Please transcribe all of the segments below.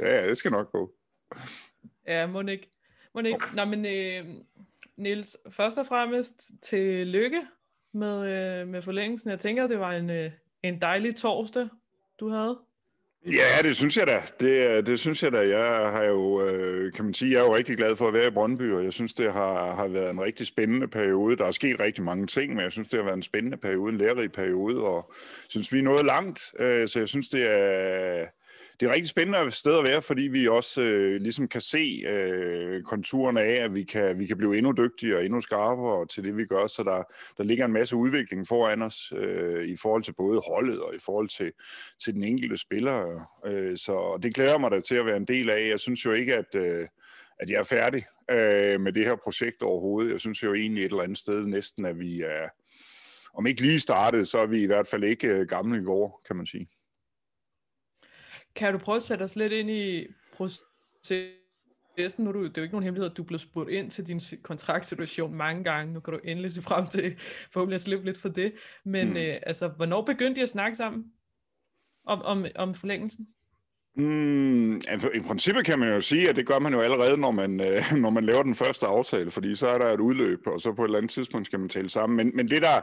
ja, det skal nok gå. Ja, må ikke. Må ikke. Nå, men øh, Niels, først og fremmest til lykke med, øh, med forlængelsen. Jeg tænker, det var en, øh, en dejlig torsdag, du havde. Ja, det synes jeg da. Det, øh, det synes jeg da. Jeg har jo... Øh, kan man sige, jeg er jo rigtig glad for at være i Brøndby, og jeg synes, det har, har været en rigtig spændende periode. Der er sket rigtig mange ting, men jeg synes, det har været en spændende periode, en lærerig periode, og jeg synes, vi er nået langt, øh, så jeg synes, det er det er rigtig spændende sted at være, fordi vi også øh, ligesom kan se øh, konturerne af, at vi kan, vi kan blive endnu dygtigere og endnu skarpere til det, vi gør, så der, der ligger en masse udvikling foran os øh, i forhold til både holdet og i forhold til, til den enkelte spiller. Øh, så det glæder mig da til at være en del af. Jeg synes jo ikke, at... Øh, at jeg er færdig øh, med det her projekt overhovedet. Jeg synes jo egentlig et eller andet sted næsten, at vi er, om ikke lige startet, så er vi i hvert fald ikke øh, gamle i går, kan man sige. Kan du prøve at sætte os lidt ind i processen? Nu, du, det er jo ikke nogen hemmelighed, at du blev spurgt ind til din kontraktsituation mange gange. Nu kan du endelig se frem til forhåbentlig at slippe lidt for det. Men mm. øh, altså, hvornår begyndte I at snakke sammen om, om, om forlængelsen? Mm, altså, I princippet kan man jo sige, at det gør man jo allerede, når man, øh, når man laver den første aftale, fordi så er der et udløb, og så på et eller andet tidspunkt skal man tale sammen. Men, men det, der,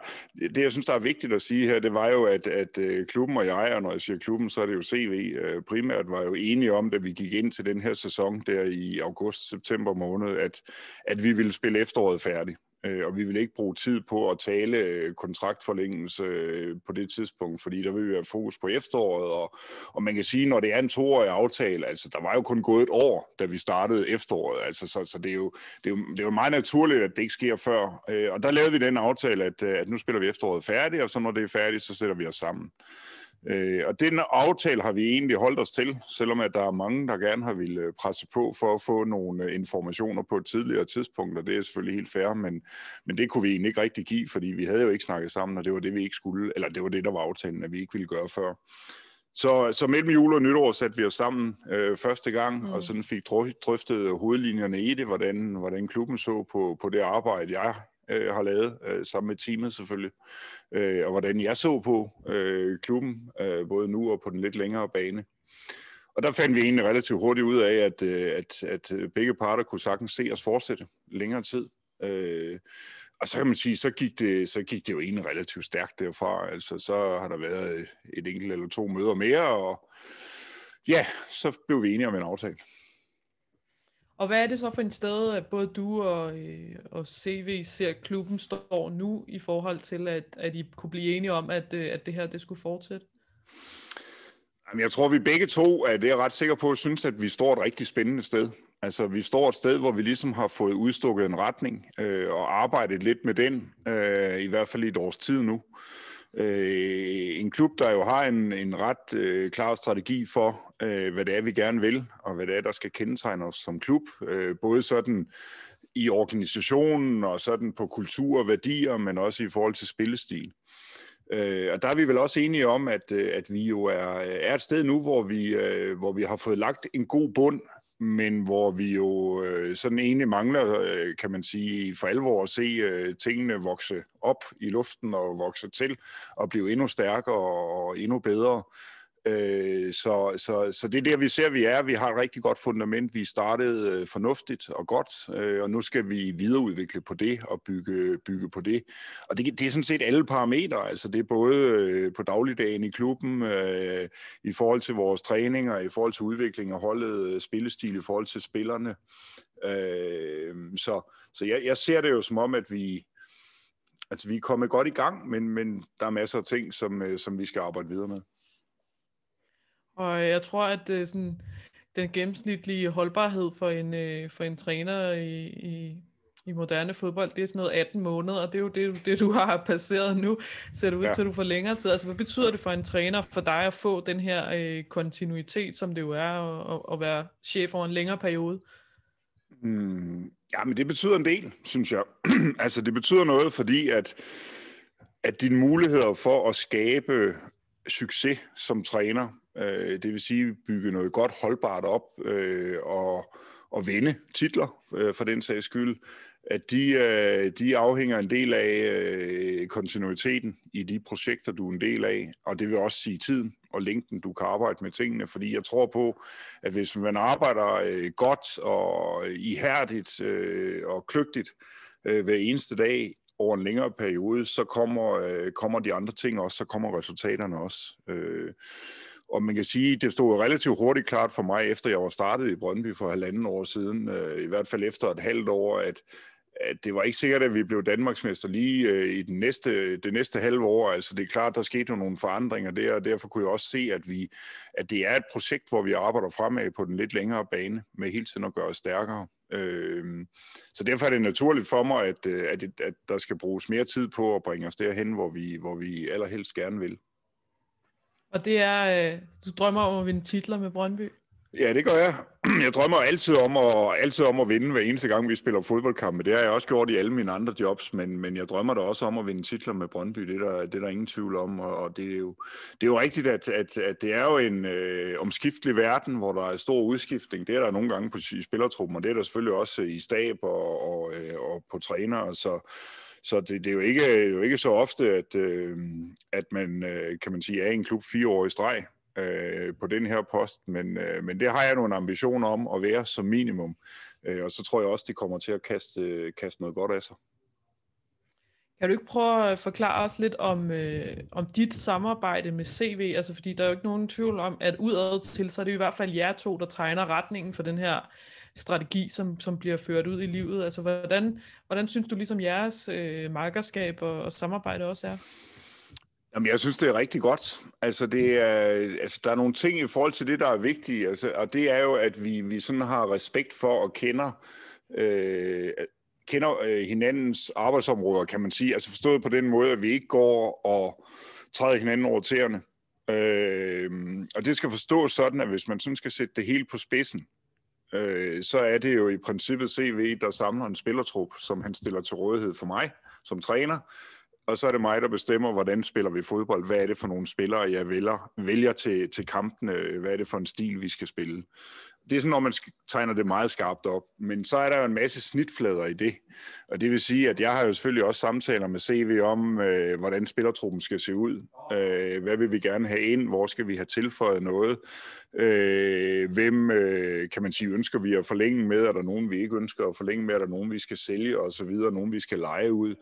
det, jeg synes, der er vigtigt at sige her, det var jo, at, at øh, klubben og jeg, og når jeg siger klubben, så er det jo CV øh, primært, var jo enige om, da vi gik ind til den her sæson der i august-september måned, at, at vi ville spille efteråret færdigt. Øh, og vi vil ikke bruge tid på at tale øh, kontraktforlængelse øh, på det tidspunkt, fordi der vil vi have fokus på efteråret. Og, og man kan sige, når det er en toårig aftale, altså der var jo kun gået et år, da vi startede efteråret. Altså, så, så det, er jo, det, er jo, det er jo meget naturligt, at det ikke sker før. Øh, og der lavede vi den aftale, at, øh, at nu spiller vi efteråret færdigt, og så når det er færdigt, så sætter vi os sammen. Øh, og den aftale har vi egentlig holdt os til, selvom at der er mange, der gerne har ville øh, presse på for at få nogle øh, informationer på et tidligere tidspunkt, og det er selvfølgelig helt fair, men, men det kunne vi egentlig ikke rigtig give, fordi vi havde jo ikke snakket sammen, og det var det, vi ikke skulle, eller det var det, der var aftalen, at vi ikke ville gøre før. Så, så mellem jul og nytår satte vi os sammen øh, første gang, mm. og sådan fik drøftet hovedlinjerne i det, hvordan, hvordan klubben så på, på det arbejde, jeg øh, har lavet, øh, sammen med teamet selvfølgelig, øh, og hvordan jeg så på øh, klubben, øh, både nu og på den lidt længere bane. Og der fandt vi egentlig relativt hurtigt ud af, at, øh, at, at øh, begge parter kunne sagtens se os fortsætte længere tid. Øh, og så kan man sige, så gik det, så gik det jo egentlig relativt stærkt derfra. Altså, så har der været øh, et enkelt eller to møder mere, og ja, så blev vi enige om en aftale. Og hvad er det så for en sted, at både du og, øh, og CV ser, at klubben står nu i forhold til, at, at I kunne blive enige om, at, øh, at det her det skulle fortsætte? Jamen, jeg tror, vi begge to, er det er ret sikker på, synes, at vi står et rigtig spændende sted. Altså, vi står et sted, hvor vi ligesom har fået udstukket en retning øh, og arbejdet lidt med den, øh, i hvert fald i et års tid nu. Øh, en klub, der jo har en, en ret øh, klar strategi for, øh, hvad det er, vi gerne vil, og hvad det er, der skal kendetegne os som klub. Øh, både sådan i organisationen og sådan på kultur og værdier, men også i forhold til spillestil. Øh, og der er vi vel også enige om, at, øh, at vi jo er, er et sted nu, hvor vi, øh, hvor vi har fået lagt en god bund, men hvor vi jo øh, sådan egentlig mangler, øh, kan man sige, for alvor at se øh, tingene vokse op i luften og vokse til og blive endnu stærkere og endnu bedre. Øh, så, så, så det er der, vi ser, vi er. Vi har et rigtig godt fundament. Vi startede øh, fornuftigt og godt, øh, og nu skal vi videreudvikle på det og bygge, bygge på det. Og det, det er sådan set alle parametre. Altså det er både øh, på dagligdagen i klubben, øh, i forhold til vores træninger, i forhold til udvikling af holdet, øh, spillestil, i forhold til spillerne. Øh, så så jeg, jeg ser det jo som om, at vi... Altså, vi er kommet godt i gang, men, men der er masser af ting, som, øh, som vi skal arbejde videre med. Og jeg tror, at det øh, sådan, den gennemsnitlige holdbarhed for en, øh, for en træner i, i, i moderne fodbold, det er sådan noget 18 måneder, og det er jo det, det du har passeret nu, ser det ud ja. til, at du får længere tid. Altså, hvad betyder det for en træner, for dig at få den her øh, kontinuitet, som det jo er at, at være chef over en længere periode? Mm, ja, men det betyder en del, synes jeg. altså, det betyder noget, fordi at at dine muligheder for at skabe succes som træner. Øh, det vil sige bygge noget godt holdbart op øh, og, og vinde titler øh, for den sags skyld, at de, øh, de afhænger en del af øh, kontinuiteten i de projekter, du er en del af, og det vil også sige tiden og længden, du kan arbejde med tingene, fordi jeg tror på, at hvis man arbejder øh, godt og ihærdigt øh, og kløgtigt øh, hver eneste dag, over en længere periode, så kommer, øh, kommer de andre ting også, så kommer resultaterne også. Øh, og man kan sige, det stod relativt hurtigt klart for mig, efter jeg var startet i Brøndby for halvanden år siden, øh, i hvert fald efter et halvt år, at, det var ikke sikkert, at vi blev Danmarksmester lige øh, i den næste, det næste halve år. Altså det er klart, der skete jo nogle forandringer der, og derfor kunne jeg også se, at, vi, at det er et projekt, hvor vi arbejder fremad på den lidt længere bane, med hele tiden at gøre os stærkere. Øh, så derfor er det naturligt for mig, at, øh, at, at der skal bruges mere tid på at bringe os derhen, hvor vi, hvor vi allerhelst gerne vil. Og det er, øh, du drømmer om at vinde titler med Brøndby? Ja, det gør jeg. Jeg drømmer altid om at, altid om at vinde hver eneste gang, vi spiller fodboldkampe. Det har jeg også gjort i alle mine andre jobs, men, men jeg drømmer da også om at vinde titler med Brøndby. Det er der, det er der ingen tvivl om, og, og det, er jo, det er jo rigtigt, at, at, at det er jo en øh, omskiftelig verden, hvor der er stor udskiftning. Det er der nogle gange på, i spillertruppen, og det er der selvfølgelig også øh, i stab og, og, øh, og på Og så... Så det, det er jo ikke, jo ikke så ofte, at, øh, at man, øh, kan man sige, er i en klub fire år i streg øh, på den her post, men, øh, men det har jeg nogle ambitioner om at være som minimum. Øh, og så tror jeg også, det kommer til at kaste, kaste noget godt af sig. Kan du ikke prøve at forklare os lidt om, øh, om dit samarbejde med CV? Altså, fordi der er jo ikke nogen tvivl om, at udad til, så er det i hvert fald jer to, der tegner retningen for den her strategi, som, som bliver ført ud i livet. Altså, hvordan, hvordan synes du ligesom jeres øh, markerskab og, og samarbejde også er? Jamen, jeg synes, det er rigtig godt. Altså, det er, altså, der er nogle ting i forhold til det, der er vigtige, altså, og det er jo, at vi, vi sådan har respekt for og kender, øh, kender øh, hinandens arbejdsområder, kan man sige. Altså forstået på den måde, at vi ikke går og træder hinanden over tæerne. Øh, og det skal forstås sådan, at hvis man sådan skal sætte det hele på spidsen, øh, så er det jo i princippet CV, der samler en spillertrup, som han stiller til rådighed for mig som træner, og så er det mig, der bestemmer, hvordan spiller vi fodbold, hvad er det for nogle spillere, jeg vælger, vælger til, til kampene, hvad er det for en stil, vi skal spille det er sådan, når man tegner det meget skarpt op. Men så er der jo en masse snitflader i det. Og det vil sige, at jeg har jo selvfølgelig også samtaler med CV om, øh, hvordan spillertruppen skal se ud. Øh, hvad vil vi gerne have ind? Hvor skal vi have tilføjet noget? Øh, hvem, øh, kan man sige, ønsker vi at forlænge med? Er der nogen, vi ikke ønsker at forlænge med? Er der nogen, vi skal sælge og så videre? Nogen, vi skal lege ud?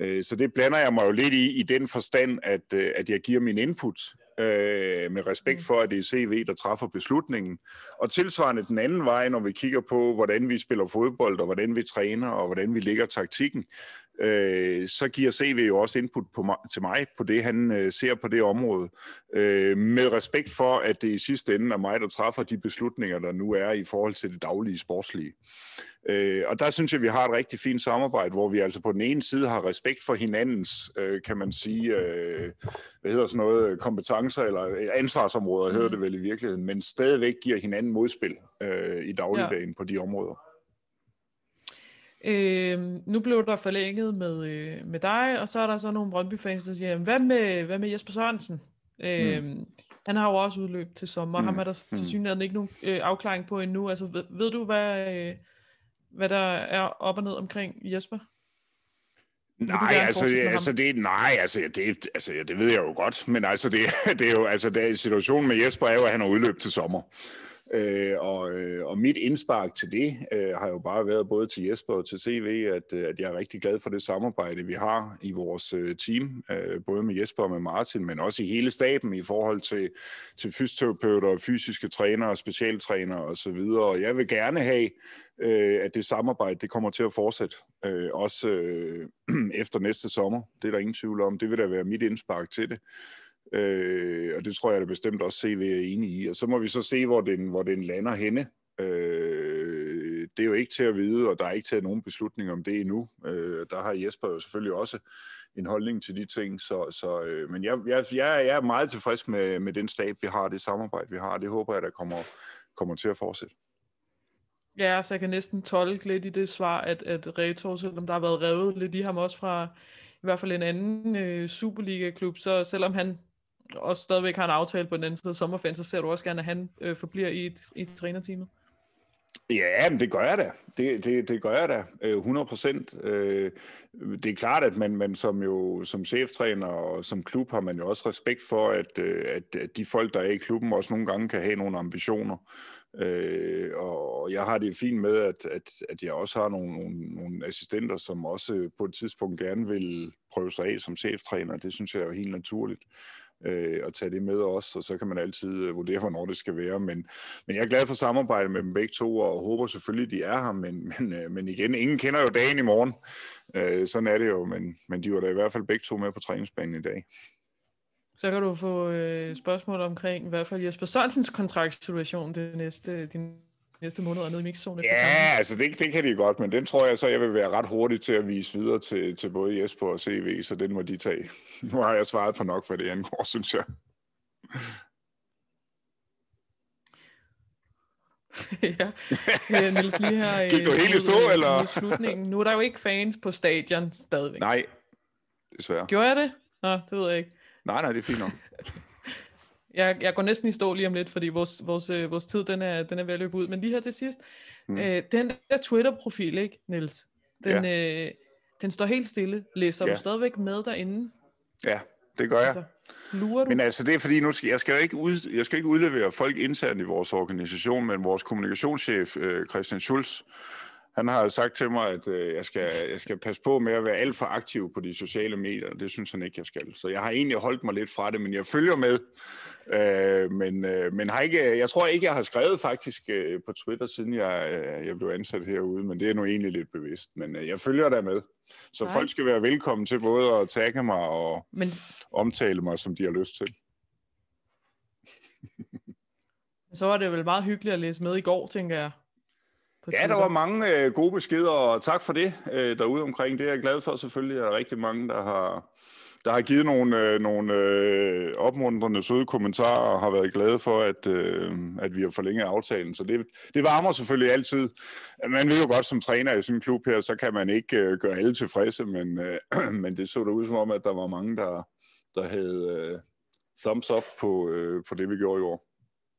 Øh, så det blander jeg mig jo lidt i, i den forstand, at, øh, at jeg giver min input øh, med respekt mm. for, at det er CV, der træffer beslutningen. Og tilsvarende den anden vej, når vi kigger på, hvordan vi spiller fodbold, og hvordan vi træner, og hvordan vi ligger taktikken, øh, så giver CV jo også input på mig, til mig på det, han øh, ser på det område. Øh, med respekt for, at det i sidste ende er mig, der træffer de beslutninger, der nu er i forhold til det daglige sportslige. Øh, og der synes jeg, vi har et rigtig fint samarbejde, hvor vi altså på den ene side har respekt for hinandens, øh, kan man sige, øh, hvad hedder sådan noget, kompetencer eller øh, ansvarsområder, mm. hedder det vel i virkeligheden, men stadigvæk giver hinanden modspil øh, i dagligdagen ja. på de områder. Øh, nu blev der forlænget med, øh, med dig, og så er der så nogle Brøndby-fans, der siger, hvad med, hvad med Jesper Sørensen? Øh, mm. Øhm, han har jo også udløb til sommer, mm. ham er der mm. til synligheden ikke nogen øh, afklaring på endnu. Altså, ved, ved du, hvad, øh, hvad der er op og ned omkring Jesper? Nej, altså, altså, det, altså, det, altså det, nej, altså, det, altså, det ved jeg jo godt, men altså, det, det er jo, altså, der, situationen med Jesper er jo, at han har udløb til sommer. Øh, og, øh, og mit indspark til det øh, har jo bare været både til Jesper og til CV, at, øh, at jeg er rigtig glad for det samarbejde, vi har i vores øh, team, øh, både med Jesper og med Martin, men også i hele staben i forhold til, til fysioterapeuter, og fysiske trænere, og specialtrænere osv. Og jeg vil gerne have, øh, at det samarbejde det kommer til at fortsætte, øh, også øh, efter næste sommer. Det er der ingen tvivl om. Det vil da være mit indspark til det. Øh, og det tror jeg da bestemt også CV er enig i. Og så må vi så se, hvor den, hvor den lander henne. Øh, det er jo ikke til at vide, og der er ikke taget nogen beslutning om det endnu. Øh, der har Jesper jo selvfølgelig også en holdning til de ting, så, så øh, men jeg, jeg, jeg er meget tilfreds med, med den stab, vi har, det samarbejde, vi har. Det håber jeg, der kommer, kommer til at fortsætte. Ja, så jeg kan næsten tolke lidt i det svar, at, at Retor, selvom der har været revet lidt i ham også fra i hvert fald en anden øh, Superliga-klub, så selvom han også stadigvæk har en aftale på den anden side af sommerferien, så ser du også gerne, at han øh, forbliver i, i trænerteamet. Ja, men det gør jeg da. Det, det, det gør jeg da, 100 øh, procent. Øh, det er klart, at man, man som, jo, som cheftræner og som klub har man jo også respekt for, at, øh, at, at de folk, der er i klubben, også nogle gange kan have nogle ambitioner. Øh, og jeg har det fint med, at, at, at jeg også har nogle, nogle, nogle assistenter, som også på et tidspunkt gerne vil prøve sig af som cheftræner. Det synes jeg er jo helt naturligt øh, og tage det med os, og så kan man altid øh, vurdere, hvornår det skal være. Men, men jeg er glad for samarbejdet med dem begge to, og håber selvfølgelig, de er her, men, men, øh, men igen, ingen kender jo dagen i morgen. Øh, sådan er det jo, men, men de var da i hvert fald begge to med på træningsbanen i dag. Så kan du få øh, spørgsmål omkring i hvert fald Jesper Sørensens kontraktsituation det næste, øh, de næste måneder nede i mixzone. Ja, altså det, det kan de godt, men den tror jeg så, jeg vil være ret hurtig til at vise videre til, til både Jesper og CV, så den må de tage. Nu har jeg svaret på nok, hvad det angår, synes jeg. ja, øh, Niels, lige her... Gik du helt i øh, stå, eller? slutningen. Nu er der jo ikke fans på stadion stadigvæk. Nej, desværre. Gjorde jeg det? Nå, det ved jeg ikke. Nej, nej, det er fint nok jeg, jeg går næsten i stå lige om lidt, fordi vores, vores, øh, vores tid den er, den er ved at løbe ud. Men lige her til sidst, mm. øh, den der Twitter-profil, ikke, Niels? Den, ja. øh, den står helt stille. Læser ja. du stadigvæk med derinde? Ja, det gør jeg. Altså, lurer du? Men altså, det er fordi, nu skal, jeg, skal ikke ud, jeg skal ikke udlevere folk internt i vores organisation, men vores kommunikationschef, øh, Christian Schulz, han har sagt til mig, at øh, jeg, skal, jeg skal passe på med at være alt for aktiv på de sociale medier. Det synes han ikke, jeg skal. Så jeg har egentlig holdt mig lidt fra det, men jeg følger med. Øh, men øh, men har ikke, jeg tror ikke, jeg har skrevet faktisk øh, på Twitter, siden jeg, øh, jeg blev ansat herude, men det er nu egentlig lidt bevidst. Men øh, jeg følger der med. Så Nej. folk skal være velkommen til både at tagge mig og men... omtale mig, som de har lyst til. så var det vel meget hyggeligt at læse med i går, tænker jeg på Ja, Twitter. der var mange øh, gode beskeder, og tak for det øh, derude omkring. Det er jeg glad for selvfølgelig, at der er rigtig mange, der har, der har givet nogle, øh, nogle øh, opmuntrende, søde kommentarer, og har været glade for, at, øh, at vi har forlænget aftalen. Så det, det varmer selvfølgelig altid. Man ved jo godt som træner i sådan en klub her, så kan man ikke øh, gøre alle tilfredse, men, øh, men det så da ud som om, at der var mange, der, der havde øh, thumbs up på, øh, på det, vi gjorde i år.